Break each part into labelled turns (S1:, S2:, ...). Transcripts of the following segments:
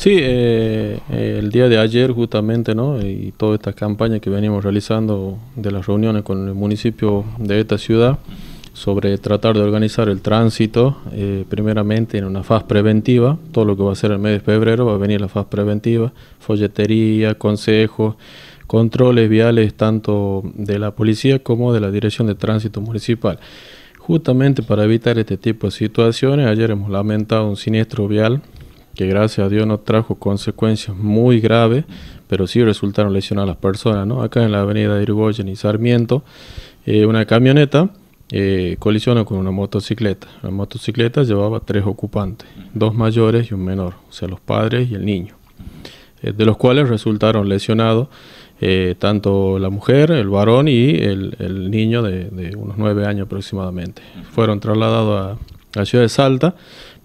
S1: Sí, eh, eh, el día de ayer justamente, ¿no? Y toda esta campaña que venimos realizando de las reuniones con el municipio de esta ciudad sobre tratar de organizar el tránsito, eh, primeramente en una fase preventiva, todo lo que va a ser el mes de febrero va a venir la fase preventiva, folletería, consejos, controles viales tanto de la policía como de la Dirección de Tránsito Municipal. Justamente para evitar este tipo de situaciones, ayer hemos lamentado un siniestro vial que gracias a Dios no trajo consecuencias muy graves, pero sí resultaron lesionadas las personas, Acá en la avenida de Irigoyen y Sarmiento, eh, una camioneta eh, colisionó con una motocicleta. La motocicleta llevaba tres ocupantes, dos mayores y un menor, o sea, los padres y el niño, eh, de los cuales resultaron lesionados tanto la mujer, el varón y el, niño de, unos nueve años aproximadamente. Fueron trasladados a, la Ciudad de Salta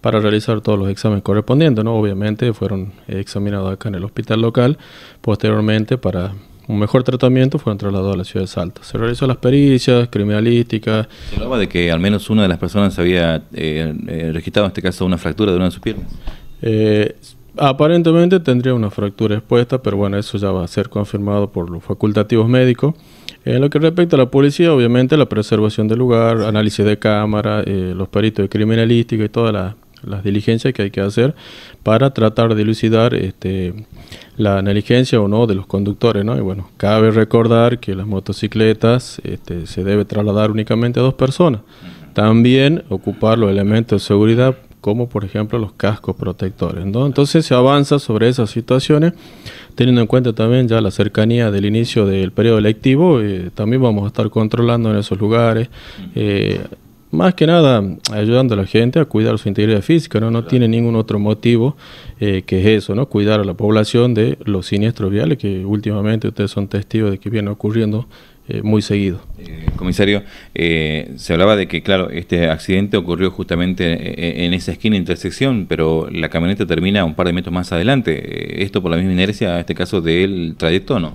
S1: para realizar todos los exámenes correspondientes. ¿no? Obviamente fueron examinados acá en el hospital local. Posteriormente, para un mejor tratamiento, fueron trasladados a la ciudad de Salta. Se realizó las pericias criminalísticas.
S2: Se hablaba de que al menos una de las personas había eh, eh, registrado, en este caso, una fractura de una de sus piernas.
S1: Eh, aparentemente tendría una fractura expuesta, pero bueno, eso ya va a ser confirmado por los facultativos médicos. En lo que respecta a la policía, obviamente la preservación del lugar, análisis de cámara, los peritos de criminalística y todas las las diligencias que hay que hacer para tratar de elucidar este, la negligencia o no de los conductores. ¿no? Y bueno, cabe recordar que las motocicletas este, se debe trasladar únicamente a dos personas. También ocupar los elementos de seguridad como por ejemplo los cascos protectores. Entonces se avanza sobre esas situaciones, teniendo en cuenta también ya la cercanía del inicio del periodo electivo, eh, también vamos a estar controlando en esos lugares, eh, más que nada ayudando a la gente a cuidar su integridad física, ¿no? No tiene ningún otro motivo eh, que es eso, ¿no? Cuidar a la población de los siniestros viales que últimamente ustedes son testigos de que vienen ocurriendo eh, muy seguido.
S2: Eh, comisario, se hablaba de que, claro, este accidente ocurrió justamente en esa esquina, intersección, pero la camioneta termina un par de metros más adelante. ¿Esto por la misma inercia, en este caso, del trayecto o no?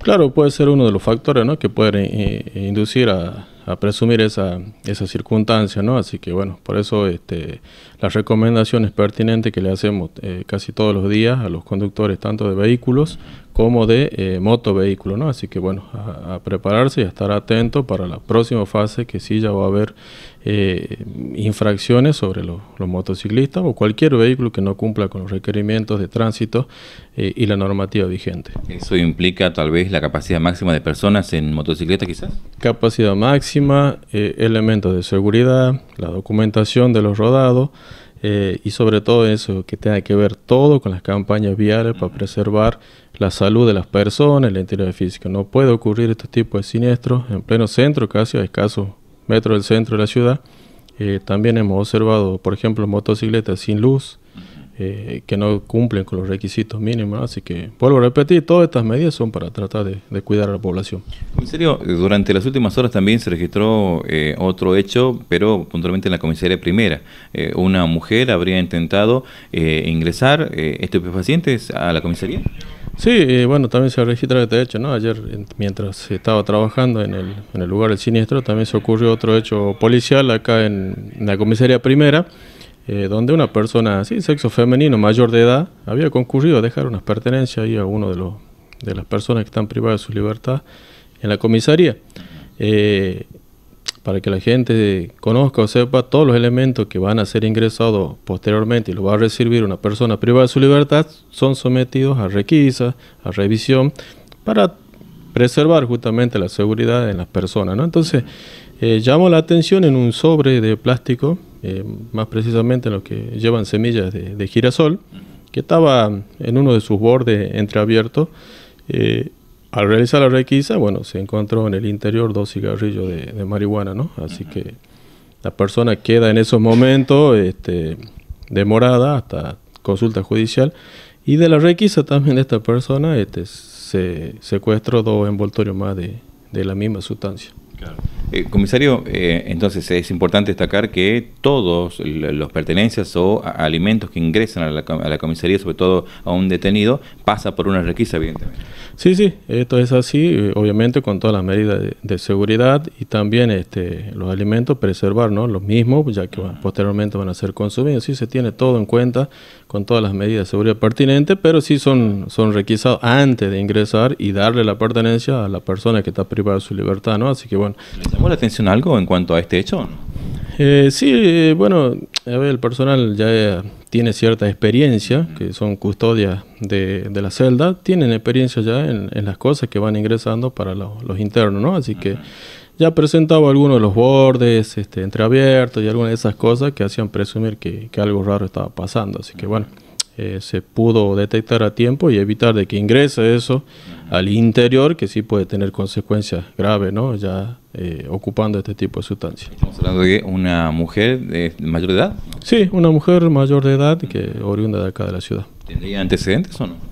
S1: Claro, puede ser uno de los factores ¿no? que pueden inducir a, a presumir esa, esa circunstancia, ¿no? Así que bueno, por eso este, las recomendaciones pertinentes que le hacemos eh, casi todos los días a los conductores tanto de vehículos como de eh, moto vehículo, ¿no? Así que bueno, a, prepararse y a estar atento para la próxima fase que sí ya va a haber eh, infracciones sobre los motociclistas o cualquier vehículo que no cumpla con los requerimientos de tránsito eh, y la normativa vigente.
S2: ¿Eso implica tal vez la capacidad máxima de personas en motocicleta quizás?
S1: Capacidad máxima, eh, elementos de seguridad, la documentación de los rodados. Eh, y sobre todo eso que tenga que ver todo con las campañas viales para preservar la salud de las personas, el integridad físico. No puede ocurrir este tipo de siniestros en pleno centro, casi a escasos metros del centro de la ciudad. Eh, también hemos observado, por ejemplo, motocicletas sin luz, eh, que no cumplen con los requisitos mínimos. Así que, vuelvo a repetir, todas estas medidas son para tratar de, cuidar a la población.
S2: Comisario, durante las últimas horas también se registró eh, otro hecho, pero puntualmente en la comisaría primera. Eh, una mujer habría intentado ingresar estupefacientes a la comisaría. Sí, bueno, también se registra este hecho, ¿no? Ayer, mientras
S1: estaba trabajando en el, lugar del siniestro, también se ocurrió otro hecho policial acá en la comisaría primera. Eh, donde una persona, sí, sexo femenino, mayor de edad, había concurrido a dejar unas pertenencias ahí a uno de, los, de las personas que están privadas de su libertad en la comisaría. Eh, para que la gente conozca o sepa todos los elementos que van a ser ingresados posteriormente y lo va a recibir una persona privada de su libertad, son sometidos a requisas, a revisión, para preservar justamente la seguridad de las personas. Entonces, eh, llamó la atención en un sobre de plástico eh, más precisamente en los que llevan semillas de, girasol, que estaba en uno de sus bordes entreabiertos eh, al realizar la requisa, bueno, se encontró en el interior dos cigarrillos de, marihuana, ¿no? Así que la persona queda en esos momentos este, demorada hasta consulta judicial. Y de la requisa también de esta persona este, se secuestró dos envoltorios más de, de la misma sustancia.
S2: Claro. Eh, comisario, eh, entonces es importante destacar que todos los pertenencias o alimentos que ingresan a la, comisaría, sobre todo a un detenido, pasa por una requisa, evidentemente.
S1: Sí, sí, esto es así, eh, obviamente con todas las medidas de, seguridad y también este, los alimentos preservar, ¿no? Los mismos, ya que posteriormente van a ser consumidos. Sí, se tiene todo en cuenta con todas las medidas de seguridad pertinentes, pero sí son, son requisados antes de ingresar y darle la pertenencia a la persona que está privada de su libertad, ¿no? Así que bueno
S2: llamó la atención algo en cuanto a este hecho?
S1: Eh, sí, eh, bueno, a el personal ya eh, tiene cierta experiencia, que son custodias de, la celda, tienen experiencia ya en, las cosas que van ingresando para los internos, ¿no? Así que ya presentaba algunos de los bordes este, entreabiertos y algunas de esas cosas que hacían presumir que, algo raro estaba pasando. Así que bueno, se pudo detectar a tiempo y evitar de que ingrese eso al interior que sí puede tener consecuencias graves, ¿no? Ya eh, ocupando este tipo de sustancias. Estamos
S2: hablando de una mujer de mayor edad.
S1: Sí, una mujer mayor de edad que oriunda de acá de la ciudad.
S2: ¿Tendría antecedentes o no?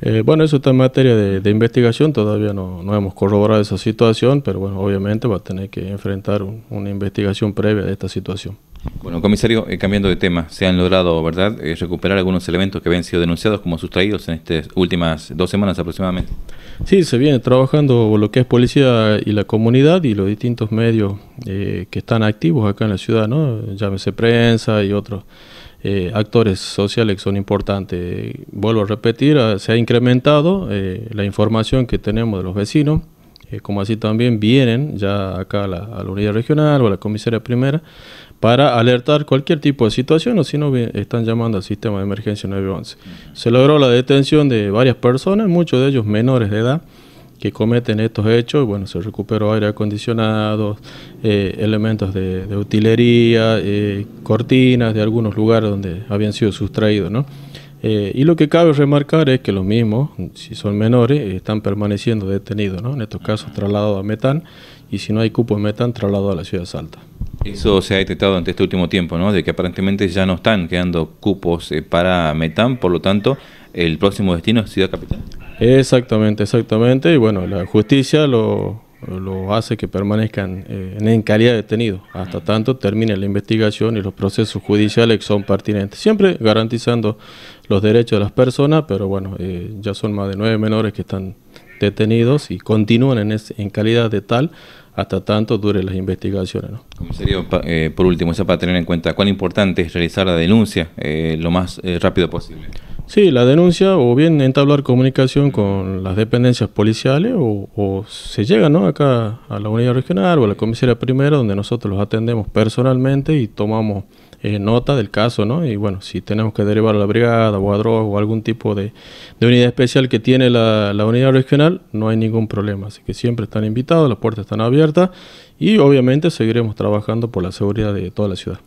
S1: Eh, bueno, eso está en materia de, investigación, todavía no, no, hemos corroborado esa situación, pero bueno, obviamente va a tener que enfrentar una investigación previa de esta situación.
S2: Bueno, comisario, eh, cambiando de tema, se han logrado, ¿verdad?, eh, recuperar algunos elementos que habían sido denunciados como sustraídos en estas últimas dos semanas aproximadamente.
S1: Sí, se viene trabajando lo que es policía y la comunidad y los distintos medios eh, que están activos acá en la ciudad, ¿no? Llámese prensa y otros actores sociales que son importantes. Vuelvo a repetir, ah, se ha incrementado la información que tenemos de los vecinos, como así también vienen ya acá a la, unidad regional o a la comisaría primera para alertar cualquier tipo de situación o si no están llamando al sistema de emergencia 911. Se logró la detención de varias personas, muchos de ellos menores de edad, que cometen estos hechos. Bueno, se recuperó aire acondicionado, eh, elementos de, utilería, eh, cortinas de algunos lugares donde habían sido sustraídos, ¿no? Eh, y lo que cabe remarcar es que los mismos, si son menores, están permaneciendo detenidos, ¿no? En estos casos trasladados a Metán y si no hay cupo en Metán, trasladados a la ciudad de Salta.
S2: Eso se ha detectado ante este último tiempo, ¿no? De que aparentemente ya no están quedando cupos eh, para Metán, por lo tanto, el próximo destino es Ciudad Capital.
S1: Exactamente, exactamente. Y bueno, la
S2: justicia
S1: lo, hace que permanezcan eh, en calidad de detenidos hasta tanto termine la investigación y los procesos judiciales son pertinentes, siempre garantizando los derechos de las personas, pero bueno, eh, ya son más de nueve menores que están detenidos y continúan en, en calidad de tal hasta tanto duren las investigaciones. ¿no?
S2: Comisario, eh, por último, eso para tener en cuenta, ¿cuán importante es realizar la denuncia eh, lo más eh, rápido posible?
S1: Sí, la denuncia o bien entablar comunicación con las dependencias policiales o, se llega ¿no? acá a la unidad regional o a la comisaría primera donde nosotros los atendemos personalmente y tomamos eh, nota del caso, ¿no? Y bueno, si tenemos que derivar a la brigada o a drogas o algún tipo de, unidad especial que tiene la, unidad regional, no hay ningún problema. Así que siempre están invitados, las puertas están abiertas y obviamente seguiremos trabajando por la seguridad de toda la
S2: ciudad.